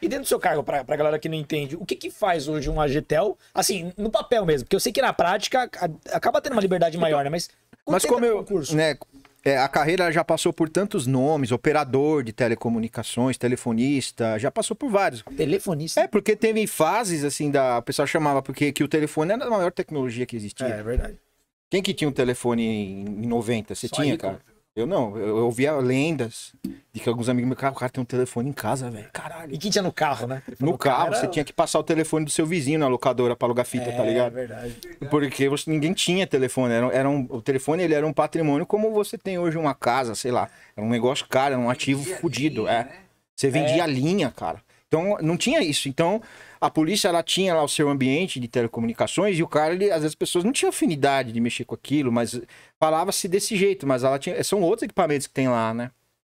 E dentro do seu cargo, para a galera que não entende, o que, que faz hoje um AGTEL, assim, no papel mesmo? Porque eu sei que na prática acaba tendo uma liberdade então, maior, né? Mas, mas como eu. Né, é, a carreira já passou por tantos nomes, operador de telecomunicações, telefonista, já passou por vários. Telefonista? É, porque teve fases, assim, da... o pessoal chamava porque que o telefone era a maior tecnologia que existia. É, é verdade. Quem que tinha um telefone em 90? Você Só tinha, cara? Eu não, eu, eu lendas de que alguns amigos meus, cara, o cara tem um telefone em casa, velho. Caralho. E que tinha no carro, né? No carro, você tinha que passar o telefone do seu vizinho na locadora pra alugar fita, tá é, tá ligado? É verdade. Porque você, ninguém tinha telefone. Era, era um, o telefone ele era um patrimônio como você tem hoje uma casa, sei lá. Era é um negócio caro, era é um ativo fudido. é. Né? Você vendia é. linha, cara. Então, não tinha isso. Então, a polícia, ela tinha lá o seu ambiente de telecomunicações e o cara, ele, às vezes as pessoas não tinham afinidade de mexer com aquilo, mas falava-se desse jeito, mas ela tinha... São outros equipamentos que tem lá, né?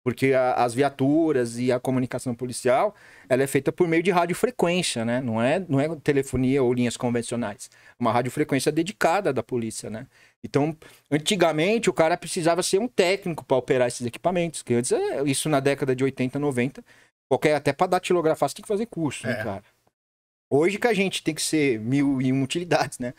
Porque a, as viaturas e a comunicação policial, ela é feita por meio de radiofrequência, né? Não é, não é telefonia ou linhas convencionais. Uma radiofrequência dedicada da polícia, né? Então, antigamente, o cara precisava ser um técnico para operar esses equipamentos, que antes, eh, isso na década de 80, 90 Qualquer, até para datilografar, você tem que fazer curso, né, é. cara? Hoje que a gente tem que ser mil e um utilidades, né?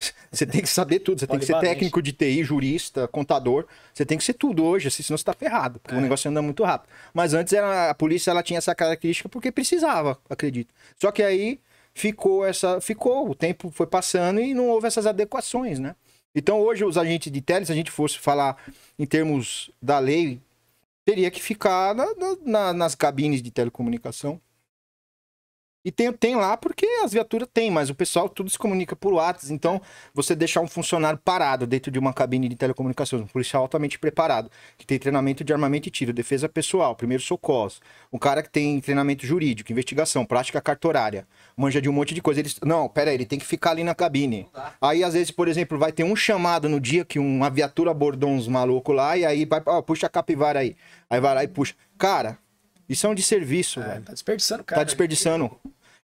Você tem que saber tudo. Você tem que ser técnico de TI, jurista, contador. Você tem que ser tudo hoje, assim, senão você está ferrado, porque é. o negócio anda muito rápido. Mas antes era, a polícia ela tinha essa característica porque precisava, acredito. Só que aí ficou essa. Ficou, o tempo foi passando e não houve essas adequações, né? Então hoje os agentes de tele, se a gente fosse falar em termos da lei teria que ficar na, na, nas cabines de telecomunicação. E tem, tem lá porque as viaturas têm, mas o pessoal tudo se comunica por WhatsApp. Então, você deixar um funcionário parado dentro de uma cabine de telecomunicações, um policial altamente preparado, que tem treinamento de armamento e tiro, defesa pessoal, primeiro socorro um cara que tem treinamento jurídico, investigação, prática cartorária, manja de um monte de coisa. Ele, não, pera aí, ele tem que ficar ali na cabine. Aí, às vezes, por exemplo, vai ter um chamado no dia que uma viatura abordou uns malucos lá, e aí vai, ó, puxa a capivara aí. Aí vai lá e puxa. Cara, isso é um desserviço, ah, velho. Tá desperdiçando, cara. Tá desperdiçando.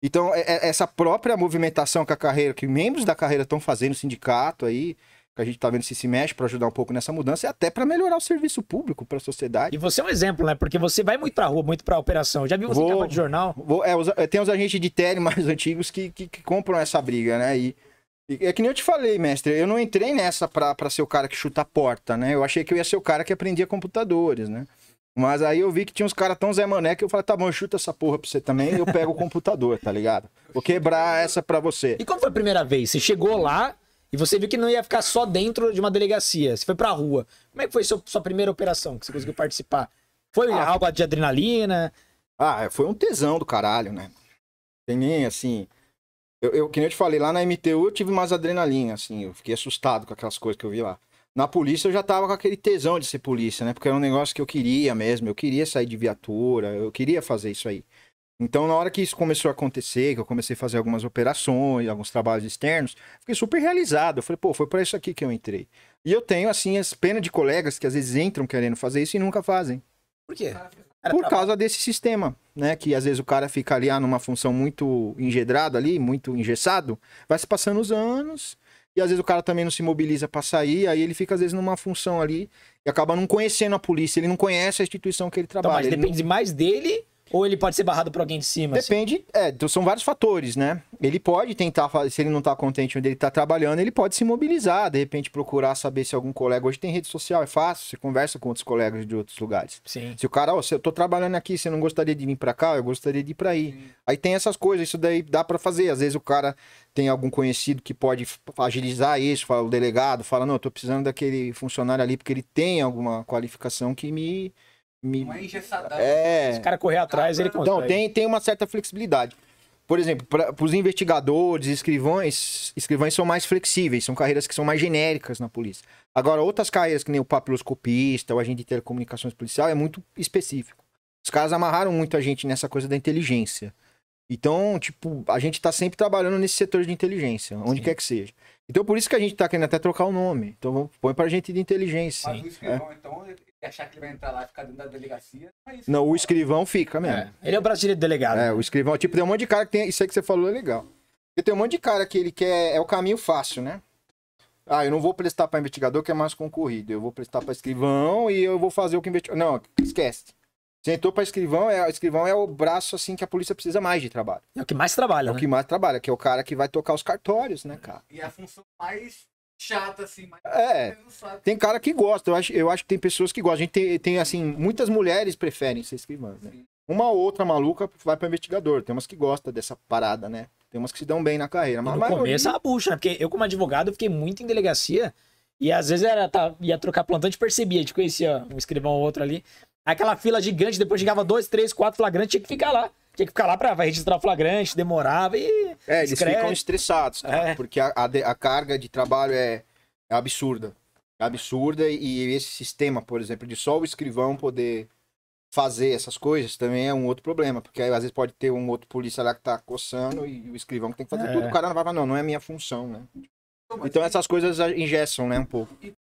Então, é, é essa própria movimentação que a carreira, que membros da carreira estão fazendo, sindicato aí, que a gente tá vendo se se mexe para ajudar um pouco nessa mudança e até para melhorar o serviço público para a sociedade. E você é um exemplo, né? Porque você vai muito para rua, muito para operação. Já viu você vou, de jornal? Vou, é, os, é, tem os agentes de tele mais antigos que, que, que, compram essa briga, né? E, é que nem eu te falei, mestre, eu não entrei nessa para ser o cara que chuta a porta, né? Eu achei que eu ia ser o cara que aprendia computadores, né? Mas aí eu vi que tinha uns caras tão Zé Mané que eu falei, tá bom, chuta essa porra pra você também eu pego o computador, tá ligado? Vou quebrar essa pra você. E como foi a primeira vez? Você chegou lá e você viu que não ia ficar só dentro de uma delegacia, você foi pra rua. Como é que foi sua, sua primeira operação que você conseguiu participar? Foi ah, algo de adrenalina? Ah, é, foi um tesão do caralho, né? Tem nem assim. Eu, eu, que nem eu te falei, lá na MTU eu tive mais adrenalina, assim, eu fiquei assustado com aquelas coisas que eu vi lá. Na polícia eu já tava com aquele tesão de ser polícia, né? Porque era um negócio que eu queria mesmo, eu queria sair de viatura, eu queria fazer isso aí. Então, na hora que isso começou a acontecer, que eu comecei a fazer algumas operações, alguns trabalhos externos, fiquei super realizado. Eu falei, pô, foi para isso aqui que eu entrei. E eu tenho, assim, as penas de colegas que às vezes entram querendo fazer isso e nunca fazem. Por quê? Era Por causa desse sistema, né? Que às vezes o cara fica ali ah, numa função muito engedrado ali, muito engessado, vai se passando os anos, e às vezes o cara também não se mobiliza para sair, aí ele fica às vezes numa função ali e acaba não conhecendo a polícia, ele não conhece a instituição que ele trabalha. Então, mas depende não... mais dele ou ele pode ser barrado por alguém de cima? Assim? Depende, assim? é, então são vários fatores, né? Ele pode tentar, se ele não tá contente onde ele tá trabalhando, ele pode se mobilizar, de repente procurar saber se algum colega. Hoje tem rede social, é fácil, você conversa com outros colegas de outros lugares. Sim. Se o cara, ó, oh, eu tô trabalhando aqui, você não gostaria de vir para cá? Eu gostaria de ir pra aí. Sim. Aí tem essas coisas, isso daí dá para fazer. Às vezes o cara tem algum conhecido que pode agilizar isso, fala o delegado, fala, não, eu tô precisando daquele funcionário ali porque ele tem alguma qualificação que me me... Não é engessadão. É... Se o cara correr atrás, ele consegue. Não, tem, tem uma certa flexibilidade. Por exemplo, para os investigadores, escrivães, escrivães são mais flexíveis, são carreiras que são mais genéricas na polícia. Agora, outras carreiras, que nem o papiloscopista, o agente de telecomunicações policial, é muito específico. Os caras amarraram muito a gente nessa coisa da inteligência. Então, tipo, a gente está sempre trabalhando nesse setor de inteligência, onde Sim. quer que seja. Então, por isso que a gente está querendo até trocar o nome. Então, põe a gente de inteligência. Mas o escrivão, é. então, e achar que ele vai entrar lá e ficar dentro da delegacia. É não, não o escrivão fica mesmo. É. Ele é o brasileiro delegado. É, o escrivão, tipo, tem um monte de cara que tem. Isso aí que você falou é legal. Porque tem um monte de cara que ele quer. É o caminho fácil, né? Ah, eu não vou prestar para investigador que é mais concorrido. Eu vou prestar para escrivão e eu vou fazer o que investigador. Não, esquece. Sentou para escrivão, é, escrivão é o braço assim que a polícia precisa mais de trabalho. É o que mais trabalha, É né? o que mais trabalha, que é o cara que vai tocar os cartórios, né, cara? E a função mais chata, assim, mas é, tem cara que gosta, eu acho, eu acho que tem pessoas que gostam. A gente tem, tem assim, muitas mulheres preferem ser escrivãs, né? Uma ou outra maluca vai para investigador, tem umas que gostam dessa parada, né? Tem umas que se dão bem na carreira. Mas no maioria... começo é a bucha, né? Porque eu, como advogado, fiquei muito em delegacia e às vezes era, tá, ia trocar plantante percebia, a gente conhecia um escrivão ou outro ali. Aquela fila gigante, depois chegava dois, três, quatro flagrantes, tinha que ficar lá tinha que ficar lá para registrar flagrante, demorava e. É, eles escreve. ficam estressados, cara, é. porque a, a, a, carga de trabalho é, é absurda. É absurda, e, e, esse sistema, por exemplo, de só o escrivão poder fazer essas coisas também é um outro problema, porque aí às vezes pode ter um outro polícia lá que tá coçando e o escrivão que tem que fazer é. tudo. O cara não vai falar, não, não é minha função, né? Então essas coisas engessam, né, um pouco. E